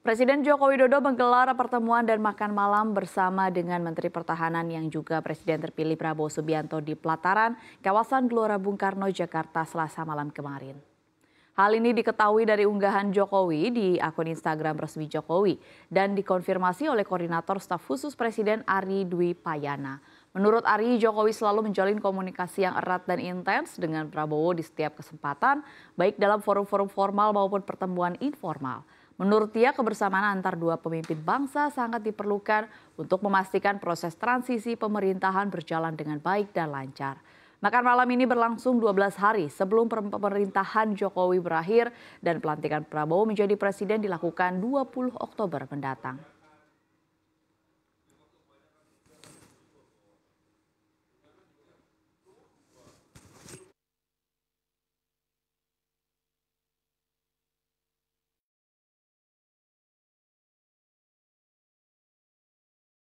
Presiden Joko Widodo menggelar pertemuan dan makan malam bersama dengan Menteri Pertahanan yang juga Presiden terpilih Prabowo Subianto di pelataran kawasan Gelora Bung Karno, Jakarta selasa malam kemarin. Hal ini diketahui dari unggahan Jokowi di akun Instagram resmi Jokowi dan dikonfirmasi oleh Koordinator Staf Khusus Presiden Ari Dwi Payana. Menurut Ari, Jokowi selalu menjalin komunikasi yang erat dan intens dengan Prabowo di setiap kesempatan, baik dalam forum-forum formal maupun pertemuan informal. Menurut dia, kebersamaan antar dua pemimpin bangsa sangat diperlukan untuk memastikan proses transisi pemerintahan berjalan dengan baik dan lancar. Makan malam ini berlangsung 12 hari sebelum pemerintahan Jokowi berakhir dan pelantikan Prabowo menjadi presiden dilakukan 20 Oktober mendatang.